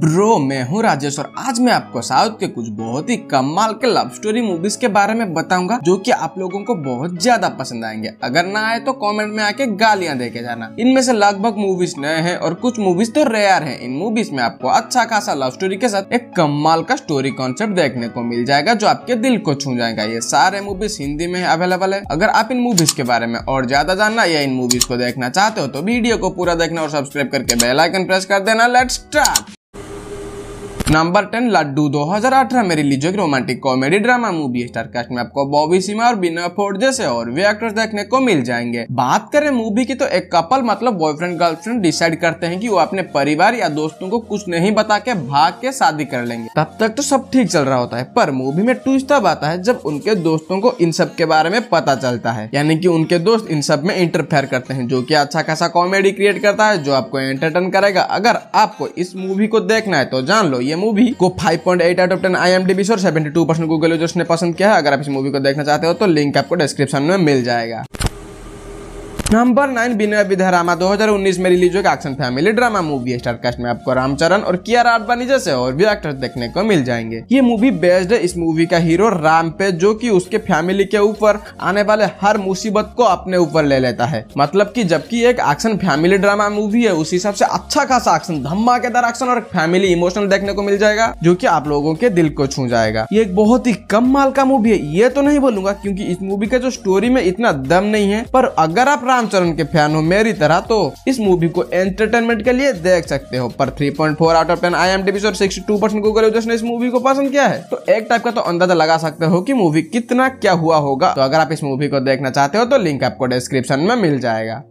Bro मैं हूँ राजेश और आज मैं आपको साउथ के कुछ बहुत ही कमाल के लव स्टोरी मूवीज के बारे में बताऊंगा जो कि आप लोगों को बहुत ज्यादा पसंद आएंगे अगर ना आए तो कमेंट में आके गालियां देके जाना इनमें से लगभग मूवीज नए हैं और कुछ मूवीज तो रेयर हैं इन मूवीज में आपको अच्छा खासा लव स्टोरी के साथ एक कमाल का स्टोरी कॉन्सेप्ट देखने को मिल जाएगा जो आपके दिल को छू जाएगा ये सारे मूवीज हिंदी में अवेलेबल है अगर आप इन मूवीज के बारे में और ज्यादा जानना या इन मूवीज को देखना चाहते हो तो वीडियो को पूरा देखना और सब्सक्राइब करके बेलाइकन प्रेस कर देना let start number ten Laddu 2018 में रिलीज होगी romantic comedy drama movie star cast में आपको बॉबी सिमा और बिना फोर्ड जैसे और भी एक्टर्स देखने को मिल जाएंगे बात करें मूवी की तो एक कपल मतलब बॉयफ्रेंड गर्लफ्रेंड डिसाइड करते हैं कि वो अपने परिवार या दोस्तों को कुछ नहीं बता के भाग के शादी कर लेंगे तब तक तो सब ठीक चल रहा होता है पर मूवी में ट्विस्ट तब आता है जब उनके दोस्तों को इन सब के बारे में पता चलता है यानी की उनके दोस्त इन सब में इंटरफेयर करते हैं जो की अच्छा खासा कॉमेडी क्रिएट करता है जो आपको एंटरटेन करेगा अगर आपको इस मूवी को देखना है तो जान लो ये मूवी को 5.8 आउट ऑफ टेन 10 आईएमडीबी और टू परसेंट गूगल यूजर्स ने पसंद किया है अगर आप इस मूवी को देखना चाहते हो तो लिंक आपको डिस्क्रिप्शन में मिल जाएगा नंबर नाइन विनय विधरामा 2019 में रिलीज हुई action family drama movie star cast में आपको रामचरण और किया आडवाणी जैसे और भी एक्टर्स देखने को मिल जाएंगे ये मूवी बेस्ड है इस मूवी का हीरो राम पे जो कि उसके फैमिली के ऊपर आने वाले हर मुसीबत को अपने ऊपर ले लेता है मतलब की जबकि एक एक्शन फैमिली ड्रामा मूवी है उस हिसाब से अच्छा खासा एक्शन धमाकेदार एक्शन और फैमिली इमोशनल देखने को मिल जाएगा जो की आप लोगों के दिल को छू जाएगा ये एक बहुत ही कम माल का मूवी है ये तो नहीं बोलूंगा क्योंकि इस मूवी का जो स्टोरी में इतना दम नहीं है पर अगर आप रामचरण चरण के फैन हो मेरी तरह तो इस मूवी को एंटरटेनमेंट के लिए देख सकते हो पर 3.4 आउट ऑफ 10 आईएमडीबी और 62 परसेंट गूगल यूजर्स ने इस मूवी को पसंद किया है तो एक टाइप का तो अंदाजा लगा सकते हो कि मूवी कितना क्या हुआ होगा तो अगर आप इस मूवी को देखना चाहते हो तो लिंक आपको डिस्क्रिप्शन में मिल जाएगा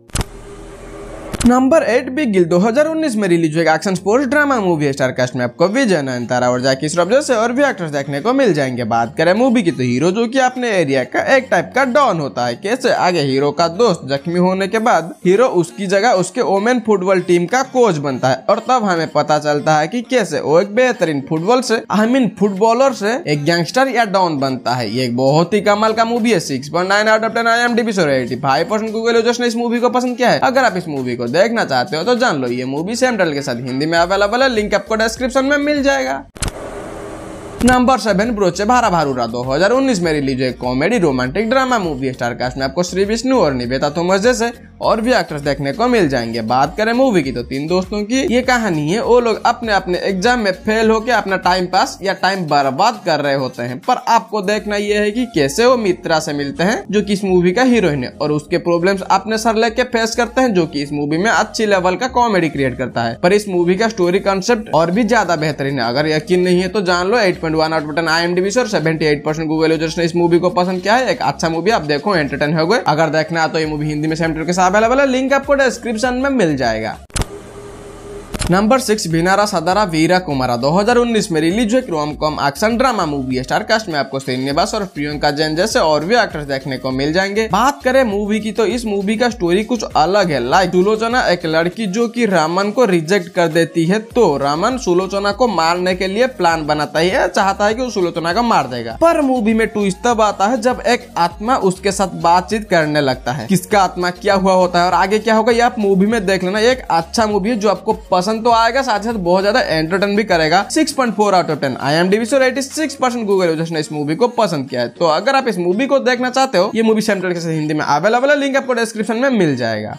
नंबर एट बिग गिल 2019 में रिलीज हुई action sports drama movie star cast में आपको विजय नयनतारा और जैकी श्रॉफ जैसे और भी एक्टर्स देखने को मिल जाएंगे बात करें मूवी की तो हीरो जो कि अपने एरिया का एक टाइप का डॉन होता है कैसे आगे हीरो का दोस्त जख्मी होने के बाद हीरो उसकी जगह उसके ओमेन फुटबॉल टीम का कोच बनता है और तब हमें पता चलता है की कैसे वो एक बेहतरीन फुटबॉल से आई मीन फुटबॉलर से एक गैंगस्टर या डॉन बनता है ये एक बहुत ही कमाल का मूवी है six point nine out of ten I M D P so five percent Google ने इस मूवी को पसंद किया है अगर आप इस मूवी को देखना चाहते हो तो जान लो ये मूवी सेम टाइटल के साथ हिंदी में अवेलेबल है लिंक आपको डिस्क्रिप्शन में मिल जाएगा नंबर सेवन ब्रोचे हजार उन्नीस में रिलीज हुई comedy romantic drama movie star cast में आपको श्री विष्णु और निवेदा थोमस जैसे और भी एक्टर्स देखने को मिल जाएंगे बात करें मूवी की तो तीन दोस्तों की ये कहानी है वो लोग अपने अपने एग्जाम में फेल होकर अपना टाइम पास या टाइम बर्बाद कर रहे होते हैं पर आपको देखना यह है कि कैसे वो मित्रा से मिलते हैं जो कि इस मूवी का हीरोइन है और उसके प्रॉब्लम्स अपने सर लेके फेस करते हैं जो कि इस मूवी में अच्छी लेवल का कॉमेडी क्रिएट करता है पर इस मूवी का स्टोरी कॉन्सेप्ट और भी ज्यादा बेहतरीन है अगर यकीन नहीं है तो जान लो eight point one out button I से और परसेंट गूगल यूजर्स ने इस मूवी को पसंद किया है एक अच्छा मूवी आप देखो एंटरटेन हो गए अगर देखना है तो ये मूवी हिंदी में सेम के साथ अवेलेबल है लिंक आपको डिस्क्रिप्शन में मिल जाएगा नंबर सिक्स बिनारा सदारा वीरा कुमारा 2019 में रिलीज हुई rom com action drama movie star cast में आपको श्रीनिवास और प्रियंका जैन जैसे और भी एक्टर्स देखने को मिल जाएंगे बात करें मूवी की तो इस मूवी का स्टोरी कुछ अलग है लाइक सुलोचना एक लड़की जो कि रामन को रिजेक्ट कर देती है तो रामन सुलोचना को मारने के लिए प्लान बनाता है चाहता है की वो सुलोचना को मार देगा पर मूवी में ट्विस्ट तब आता है जब एक आत्मा उसके साथ बातचीत करने लगता है किसका आत्मा क्या हुआ होता है और आगे क्या होगा ये आप मूवी में देख लेना एक अच्छा मूवी है जो आपको पसंद पसंद तो आएगा साथ ही साथ बहुत ज्यादा एंटरटेन भी करेगा six point four out of ten I M D six percent Google users ने इस मूवी को पसंद किया है तो अगर आप इस मूवी को देखना चाहते हो ये मूवी सेंटर के साथ हिंदी में अवेलेबल है लिंक आपको डिस्क्रिप्शन में मिल जाएगा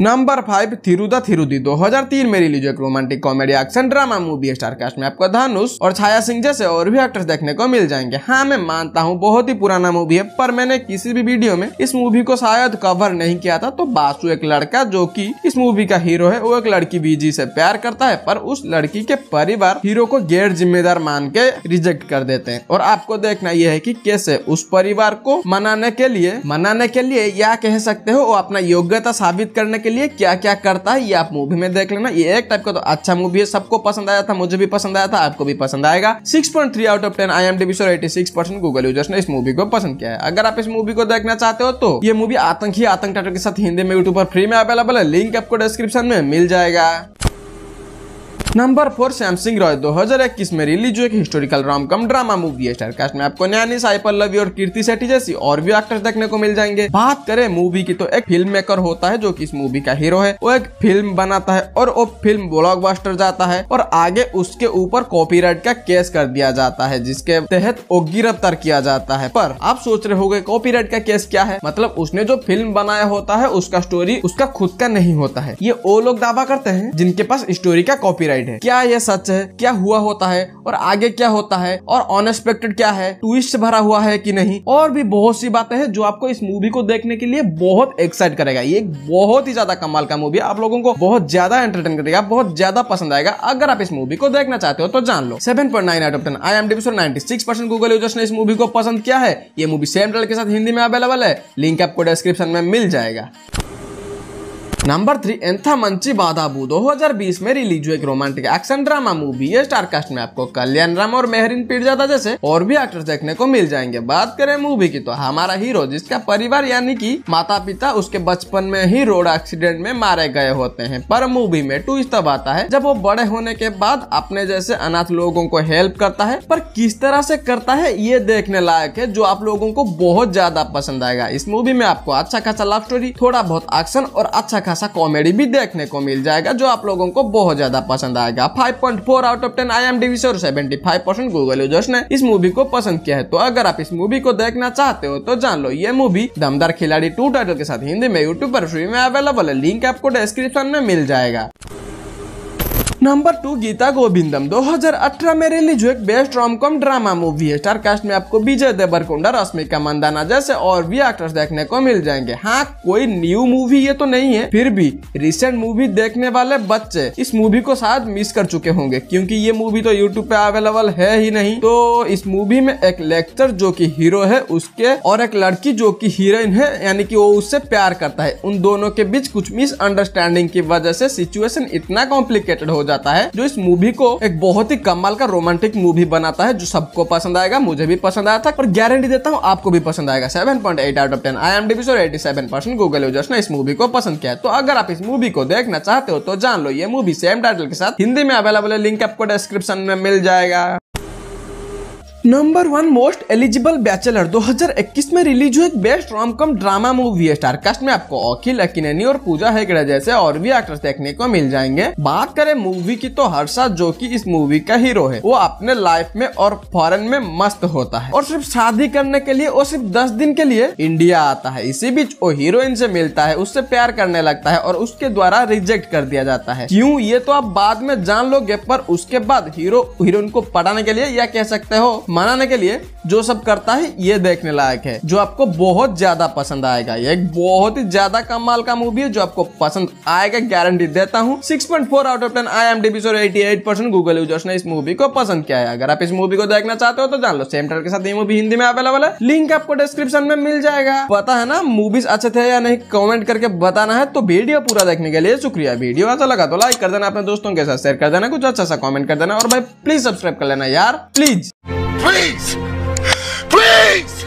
नंबर फाइव थिरुदा थिरुदी 2003 में रिलीज एक romantic comedy action drama movie star cast में आपको धनुष और छाया सिंह जैसे और भी एक्टर्स देखने को मिल जाएंगे हाँ मैं मानता हूँ बहुत ही पुराना मूवी है पर मैंने किसी भी वीडियो में इस मूवी को शायद कवर नहीं किया था तो बासु एक लड़का जो की इस मूवी का हीरो है वो एक लड़की बीजी से प्यार करता है पर उस लड़की के परिवार हीरो को गैर जिम्मेदार मान के रिजेक्ट कर देते हैं और आपको देखना यह है की कैसे उस परिवार को मनाने के लिए मनाने के लिए या कह सकते हो वो अपना योग्यता साबित करने के लिए क्या क्या करता है ये आप मूवी में देख लेना ये एक टाइप का तो अच्छा मूवी है सबको पसंद आया था मुझे भी पसंद आया था आपको भी पसंद आएगा six point three out of ten I M D eighty six percent Google users ने इस मूवी को पसंद किया है अगर आप इस मूवी को देखना चाहते हो तो ये मूवी आतंकी आतंक टाटो के साथ हिंदी में यूट्यूब पर फ्री में अवेलेबल है लिंक आपको डिस्क्रिप्शन में मिल जाएगा नंबर फोर सैमसिंग रॉय 2021 में रिलीज हुई एक historical rom com drama movie है स्टारकास्ट में आपको न्यानी साइपर लवी और कीर्ति सेट्टी जैसी और भी एक्टर्स देखने को मिल जाएंगे बात करें मूवी की तो एक फिल्म मेकर होता है जो कि इस मूवी का हीरो है वो एक फिल्म बनाता है और वो फिल्म बास्टर जाता है और आगे उसके ऊपर राइट का केस कर दिया जाता है जिसके तहत वो गिरफ्तार किया जाता है पर आप सोच रहे कॉपी राइट का केस क्या है मतलब उसने जो फिल्म बनाया होता है उसका स्टोरी उसका खुद का नहीं होता है ये वो लोग दावा करते हैं जिनके पास स्टोरी का राइट साइड है क्या यह सच है क्या हुआ होता है और आगे क्या होता है और अनएक्सपेक्टेड क्या है ट्विस्ट भरा हुआ है कि नहीं और भी बहुत सी बातें हैं जो आपको इस मूवी को देखने के लिए बहुत एक्साइट करेगा ये बहुत ही ज्यादा कमाल का मूवी है आप लोगों को बहुत ज्यादा एंटरटेन करेगा बहुत ज्यादा पसंद आएगा अगर आप इस मूवी को देखना चाहते हो तो जान लो seven point nine out of ten I M D ninety six percent Google users ने इस मूवी को पसंद किया है ये मूवी सेम के साथ हिंदी में अवेलेबल है लिंक आपको डिस्क्रिप्शन में मिल जाएगा नंबर थ्री एंथा एंथामंची बाधाबू 2020 में रिलीज हुई एक रोमांटिक एक्शन ड्रामा मूवी है कास्ट में आपको कल्याण राम और मेहरिन पीरजादा जैसे और भी एक्टर देखने को मिल जाएंगे बात करें मूवी की तो हमारा हीरो जिसका परिवार यानी कि माता पिता उसके बचपन में ही रोड एक्सीडेंट में मारे गए होते हैं पर मूवी में टू तब आता है जब वो बड़े होने के बाद अपने जैसे अनाथ लोगों को हेल्प करता है पर किस तरह से करता है ये देखने लायक है जो आप लोगों को बहुत ज्यादा पसंद आएगा इस मूवी में आपको अच्छा खासा लव स्टोरी थोड़ा बहुत एक्शन और अच्छा खासा कॉमेडी भी देखने को मिल जाएगा जो आप लोगों को बहुत ज्यादा पसंद आएगा 5.4 out of ten I M D और फाइव परसेंट गूगल यूजर्स ने इस मूवी को पसंद किया है तो अगर आप इस मूवी को देखना चाहते हो तो जान लो ये मूवी दमदार खिलाड़ी टू टाइटल के साथ हिंदी में यूट्यूब पर फ्री में अवेलेबल है लिंक आपको डिस्क्रिप्शन में मिल जाएगा नंबर टू गीता गोविंदम 2018 में रिलीज हुई बेस्ट कॉम ड्रामा मूवी है स्टार कास्ट में आपको विजय देवरकोंडा रश्मिका मंदाना जैसे और भी एक्टर्स देखने को मिल जाएंगे हाँ कोई न्यू मूवी ये तो नहीं है फिर भी रिसेंट मूवी देखने वाले बच्चे इस मूवी को शायद मिस कर चुके होंगे क्योंकि ये मूवी तो यूट्यूब पे अवेलेबल है ही नहीं तो इस मूवी में एक लेक्चर जो की हीरो है उसके और एक लड़की जो की हीरोइन है यानी कि वो उससे प्यार करता है उन दोनों के बीच कुछ मिसअंडरस्टैंडिंग की वजह से सिचुएशन इतना कॉम्प्लिकेटेड हो जाता जाता है जो इस मूवी को एक बहुत ही कमाल का रोमांटिक मूवी बनाता है जो सबको पसंद आएगा मुझे भी पसंद आया था और गारंटी देता हूँ आपको भी पसंद आएगा seven point eight out of ten I M D eighty seven percent Google users ने इस मूवी को पसंद किया तो अगर आप इस मूवी को देखना चाहते हो तो जान लो ये मूवी सेम टाइटल के साथ हिंदी में अवेलेबल है लिंक आपको डिस्क्रिप्शन में मिल जाएगा number one most eligible bachelor 2021 में रिलीज हुई बेस्ट कम ड्रामा मूवी है स्टार कास्ट में आपको अखिल अकिननी और पूजा हेगड़े जैसे और भी एक्टर देखने को मिल जाएंगे बात करें मूवी की तो हर्षा जो कि इस मूवी का हीरो है वो अपने लाइफ में और फॉरन में मस्त होता है और सिर्फ शादी करने के लिए वो सिर्फ दस दिन के लिए इंडिया आता है इसी बीच वो हीरोइन से मिलता है उससे प्यार करने लगता है और उसके द्वारा रिजेक्ट कर दिया जाता है क्यूँ ये तो आप बाद में जान लोगे पर उसके बाद हीरो हीरोइन को पढ़ाने के लिए या कह सकते हो मनाने के लिए जो सब करता है ये देखने लायक है जो आपको बहुत ज्यादा पसंद आएगा ये एक बहुत ही ज्यादा कमाल का मूवी है जो आपको पसंद आएगा गारंटी देता हूँ six point four out of ten I M D eighty eight percent Google users ने इस मूवी को पसंद किया है अगर आप इस मूवी को देखना चाहते हो तो जान लो सेम टाइम के साथ ये मूवी हिंदी में अवेलेबल है लिंक आपको डिस्क्रिप्शन में मिल जाएगा पता है ना मूवीज अच्छे थे या नहीं कमेंट करके बताना है तो वीडियो पूरा देखने के लिए शुक्रिया वीडियो अच्छा लगा तो लाइक कर देना अपने दोस्तों के साथ शेयर कर देना कुछ अच्छा सा कॉमेंट कर देना और भाई प्लीज सब्सक्राइब कर लेना यार प्लीज Please! Please!